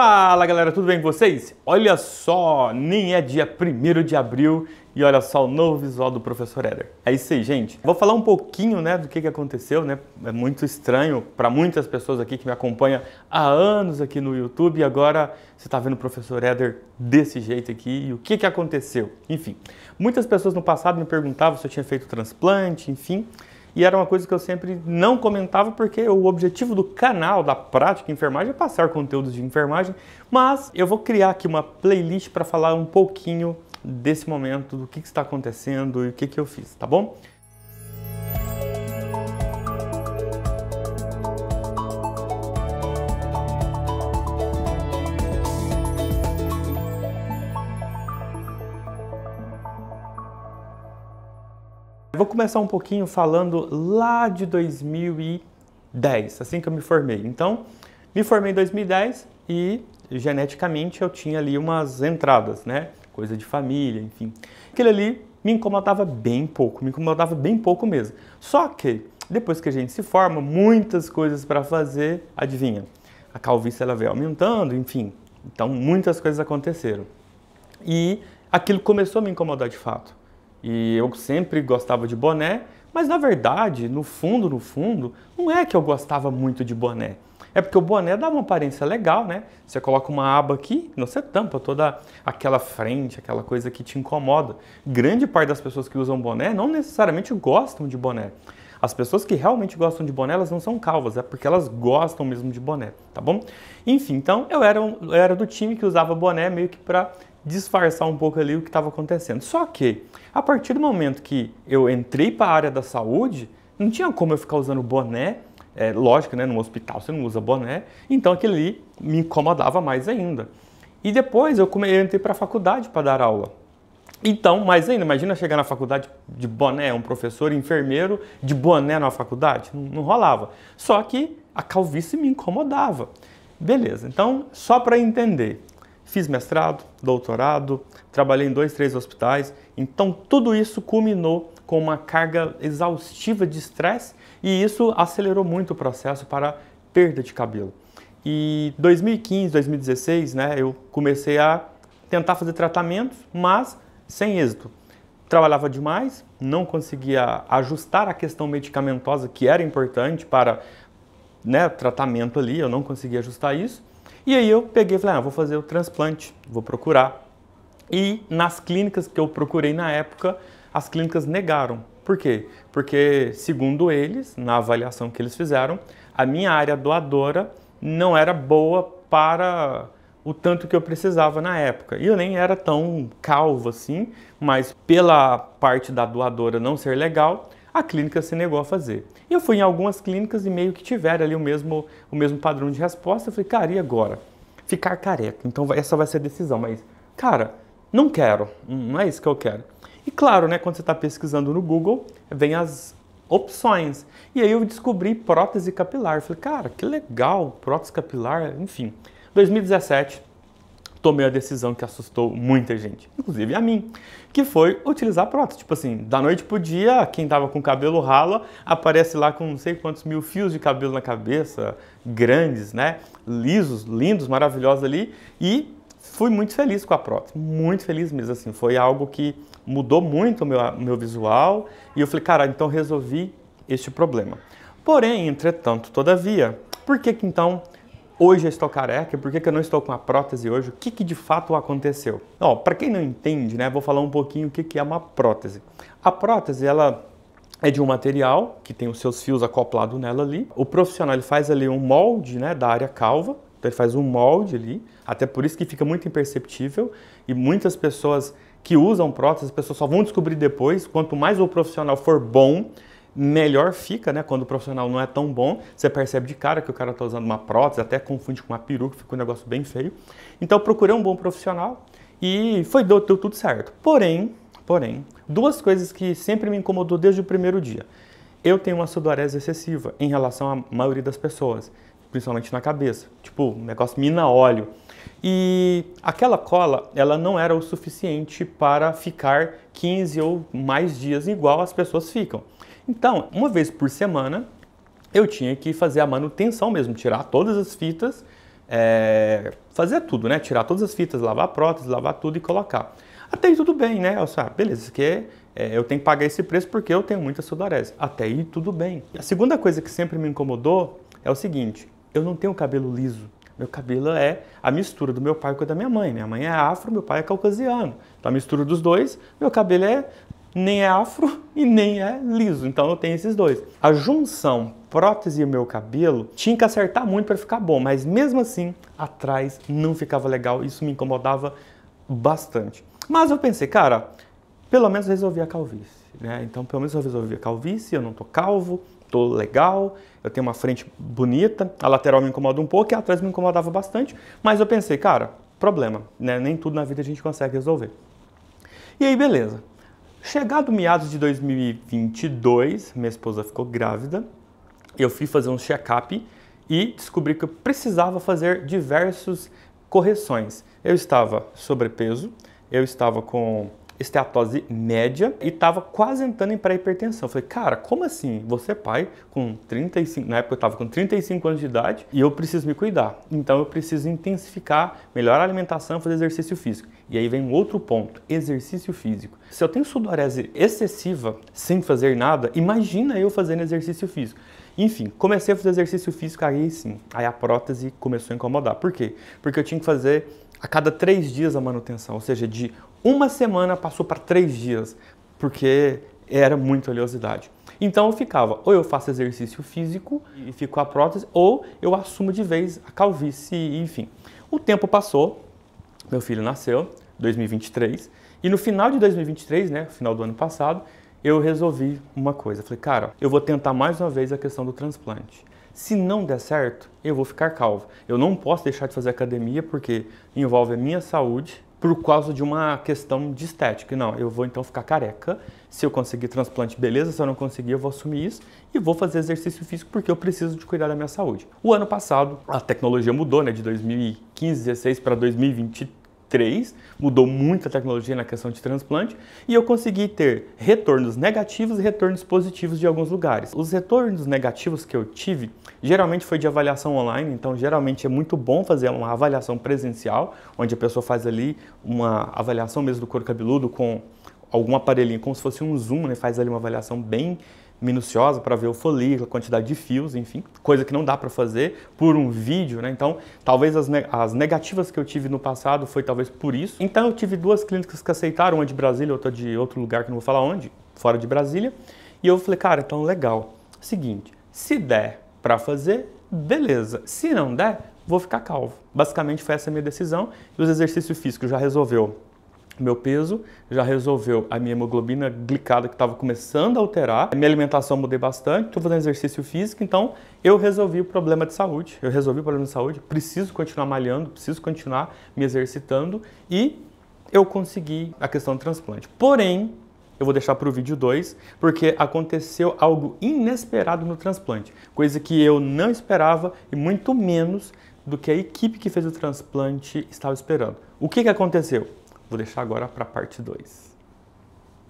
Fala galera, tudo bem com vocês? Olha só, nem é dia 1 de abril e olha só o novo visual do professor Eder. É isso aí, gente. Vou falar um pouquinho, né, do que, que aconteceu, né? É muito estranho para muitas pessoas aqui que me acompanham há anos aqui no YouTube e agora você está vendo o professor Eder desse jeito aqui e o que que aconteceu. Enfim, muitas pessoas no passado me perguntavam se eu tinha feito transplante, enfim. E era uma coisa que eu sempre não comentava, porque o objetivo do canal, da prática enfermagem, é passar conteúdos de enfermagem. Mas eu vou criar aqui uma playlist para falar um pouquinho desse momento, do que, que está acontecendo e o que, que eu fiz, tá bom? Eu vou começar um pouquinho falando lá de 2010, assim que eu me formei. Então, me formei em 2010 e geneticamente eu tinha ali umas entradas, né? Coisa de família, enfim. Aquilo ali me incomodava bem pouco, me incomodava bem pouco mesmo. Só que depois que a gente se forma, muitas coisas para fazer, adivinha? A calvície ela veio aumentando, enfim. Então, muitas coisas aconteceram. E aquilo começou a me incomodar de fato. E eu sempre gostava de boné, mas na verdade, no fundo, no fundo, não é que eu gostava muito de boné. É porque o boné dá uma aparência legal, né? Você coloca uma aba aqui, você tampa toda aquela frente, aquela coisa que te incomoda. Grande parte das pessoas que usam boné não necessariamente gostam de boné. As pessoas que realmente gostam de boné, elas não são calvas, é porque elas gostam mesmo de boné, tá bom? Enfim, então eu era, um, eu era do time que usava boné meio que para disfarçar um pouco ali o que estava acontecendo. Só que, a partir do momento que eu entrei para a área da saúde, não tinha como eu ficar usando boné, é, lógico, né, no hospital você não usa boné, então aquilo ali me incomodava mais ainda. E depois eu, come, eu entrei para a faculdade para dar aula. Então, mais ainda, imagina chegar na faculdade de boné, um professor, enfermeiro de boné na faculdade, não, não rolava. Só que a calvície me incomodava. Beleza, então só para entender, Fiz mestrado, doutorado, trabalhei em dois, três hospitais. Então, tudo isso culminou com uma carga exaustiva de estresse e isso acelerou muito o processo para perda de cabelo. E 2015, 2016, né, eu comecei a tentar fazer tratamentos, mas sem êxito. Trabalhava demais, não conseguia ajustar a questão medicamentosa que era importante para né, tratamento ali, eu não consegui ajustar isso. E aí eu peguei e falei, ah, vou fazer o transplante, vou procurar. E nas clínicas que eu procurei na época, as clínicas negaram. Por quê? Porque, segundo eles, na avaliação que eles fizeram, a minha área doadora não era boa para o tanto que eu precisava na época. E eu nem era tão calvo assim, mas pela parte da doadora não ser legal, a clínica se negou a fazer. E eu fui em algumas clínicas e meio que tiveram ali o mesmo, o mesmo padrão de resposta. Eu falei, cara, e agora? Ficar careca. Então essa vai ser a decisão. Mas, cara, não quero. Não é isso que eu quero. E claro, né, quando você está pesquisando no Google, vem as opções. E aí eu descobri prótese capilar. Eu falei, cara, que legal, prótese capilar, enfim. 2017, tomei a decisão que assustou muita gente, inclusive a mim, que foi utilizar prótese. Tipo assim, da noite pro dia, quem tava com cabelo rala aparece lá com não sei quantos mil fios de cabelo na cabeça, grandes, né? Lisos, lindos, maravilhosos ali. E fui muito feliz com a prótese, muito feliz mesmo. Assim, foi algo que mudou muito o meu, meu visual e eu falei, cara, então resolvi este problema. Porém, entretanto, todavia, por que que então hoje eu estou careca, por que, que eu não estou com a prótese hoje, o que, que de fato aconteceu. Para quem não entende, né, vou falar um pouquinho o que, que é uma prótese. A prótese, ela é de um material que tem os seus fios acoplados nela ali. O profissional ele faz ali um molde né, da área calva, então ele faz um molde ali, até por isso que fica muito imperceptível e muitas pessoas que usam prótese, as pessoas só vão descobrir depois. Quanto mais o profissional for bom, melhor fica, né? Quando o profissional não é tão bom, você percebe de cara que o cara está usando uma prótese, até confunde com uma peruca, fica um negócio bem feio. Então procurei um bom profissional e foi deu, deu tudo certo. Porém, porém, duas coisas que sempre me incomodou desde o primeiro dia. Eu tenho uma sudorese excessiva em relação à maioria das pessoas, principalmente na cabeça. Tipo, o negócio mina óleo. E aquela cola, ela não era o suficiente para ficar 15 ou mais dias igual as pessoas ficam. Então, uma vez por semana, eu tinha que fazer a manutenção mesmo, tirar todas as fitas, é, fazer tudo, né? Tirar todas as fitas, lavar prótese, lavar tudo e colocar. Até aí tudo bem, né? Eu só, ah, beleza, isso aqui é, é, eu tenho que pagar esse preço porque eu tenho muita sudorese. Até aí tudo bem. A segunda coisa que sempre me incomodou é o seguinte, eu não tenho cabelo liso. Meu cabelo é a mistura do meu pai com a da minha mãe. Minha mãe é afro, meu pai é caucasiano. Então a mistura dos dois, meu cabelo é nem é afro e nem é liso. Então eu tenho esses dois. A junção prótese e meu cabelo tinha que acertar muito para ficar bom, mas mesmo assim atrás não ficava legal. Isso me incomodava bastante. Mas eu pensei, cara, pelo menos resolvi a calvície. Né? Então pelo menos eu resolvi a calvície, eu não tô calvo, tô legal, eu tenho uma frente bonita, a lateral me incomoda um pouco e atrás me incomodava bastante, mas eu pensei, cara, problema, né? Nem tudo na vida a gente consegue resolver. E aí, beleza. Chegado meados de 2022, minha esposa ficou grávida, eu fui fazer um check-up e descobri que eu precisava fazer diversas correções. Eu estava sobrepeso, eu estava com esteatose média e estava quase entrando em pré-hipertensão. falei, cara, como assim? Você é pai com 35, na época eu estava com 35 anos de idade e eu preciso me cuidar. Então eu preciso intensificar, melhorar a alimentação, fazer exercício físico. E aí vem um outro ponto, exercício físico. Se eu tenho sudorese excessiva sem fazer nada, imagina eu fazendo exercício físico. Enfim, comecei a fazer exercício físico aí sim. Aí a prótese começou a incomodar. Por quê? Porque eu tinha que fazer a cada três dias a manutenção, ou seja, de uma semana passou para três dias, porque era muita oleosidade. Então eu ficava, ou eu faço exercício físico e fico com a prótese, ou eu assumo de vez a calvície, enfim. O tempo passou, meu filho nasceu, 2023, e no final de 2023, né, final do ano passado, eu resolvi uma coisa. Falei, cara, eu vou tentar mais uma vez a questão do transplante. Se não der certo, eu vou ficar calvo. Eu não posso deixar de fazer academia porque envolve a minha saúde por causa de uma questão de estética. Não, eu vou então ficar careca. Se eu conseguir transplante, beleza. Se eu não conseguir, eu vou assumir isso e vou fazer exercício físico porque eu preciso de cuidar da minha saúde. O ano passado, a tecnologia mudou, né, de 2015, 16 para 2023 3, mudou muito a tecnologia na questão de transplante, e eu consegui ter retornos negativos e retornos positivos de alguns lugares. Os retornos negativos que eu tive geralmente foi de avaliação online, então geralmente é muito bom fazer uma avaliação presencial, onde a pessoa faz ali uma avaliação mesmo do couro cabeludo com algum aparelhinho, como se fosse um zoom, né? faz ali uma avaliação bem minuciosa para ver o folículo, a quantidade de fios, enfim, coisa que não dá para fazer por um vídeo, né? Então, talvez as, ne as negativas que eu tive no passado foi talvez por isso. Então, eu tive duas clínicas que aceitaram, uma de Brasília, outra de outro lugar que não vou falar onde, fora de Brasília. E eu falei, cara, então legal. Seguinte, se der para fazer, beleza. Se não der, vou ficar calvo. Basicamente foi essa a minha decisão. E os exercícios físicos já resolveu do meu peso, já resolveu a minha hemoglobina glicada que estava começando a alterar, a minha alimentação mudei bastante, estou fazendo exercício físico, então eu resolvi o problema de saúde. Eu resolvi o problema de saúde, preciso continuar malhando, preciso continuar me exercitando e eu consegui a questão do transplante. Porém, eu vou deixar para o vídeo 2, porque aconteceu algo inesperado no transplante, coisa que eu não esperava e muito menos do que a equipe que fez o transplante estava esperando. O que, que aconteceu? Vou deixar agora para a parte 2.